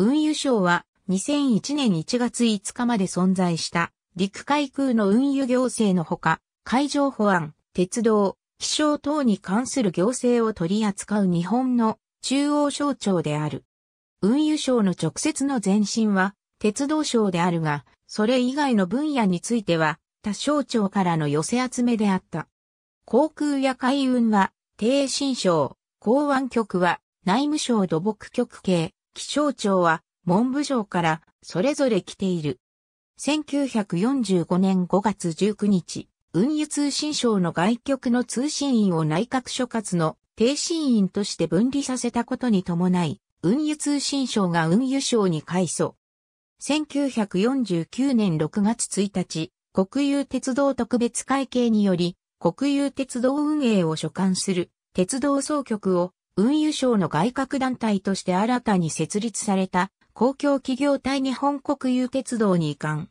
運輸省は2001年1月5日まで存在した陸海空の運輸行政のほか、海上保安、鉄道、気象等に関する行政を取り扱う日本の中央省庁である。運輸省の直接の前身は鉄道省であるが、それ以外の分野については他省庁からの寄せ集めであった。航空や海運は、低新省、港湾局は、内務省土木局系、気象庁は文部省からそれぞれ来ている。1945年5月19日、運輸通信省の外局の通信員を内閣所轄の停信員として分離させたことに伴い、運輸通信省が運輸省に改組。1949年6月1日、国有鉄道特別会計により、国有鉄道運営を所管する鉄道総局を運輸省の外郭団体として新たに設立された公共企業体日本国有鉄道に移管。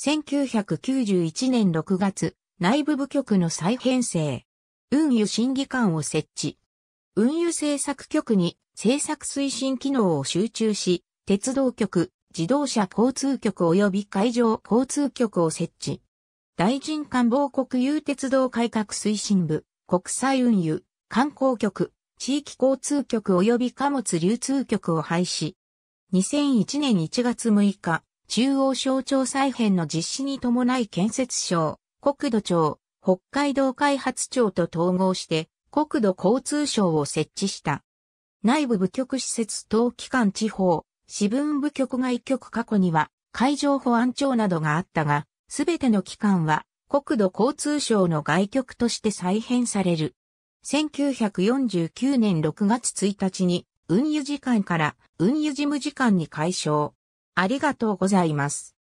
1991年6月、内部部局の再編成。運輸審議官を設置。運輸政策局に政策推進機能を集中し、鉄道局、自動車交通局及び海上交通局を設置。大臣官房国有鉄道改革推進部、国際運輸、観光局、地域交通局及び貨物流通局を廃止。2001年1月6日、中央省庁再編の実施に伴い建設省、国土庁、北海道開発庁と統合して、国土交通省を設置した。内部部局施設等機関地方、私分部局外局過去には、海上保安庁などがあったが、すべての機関は、国土交通省の外局として再編される。1949年6月1日に運輸時間から運輸事務次官に改称。ありがとうございます。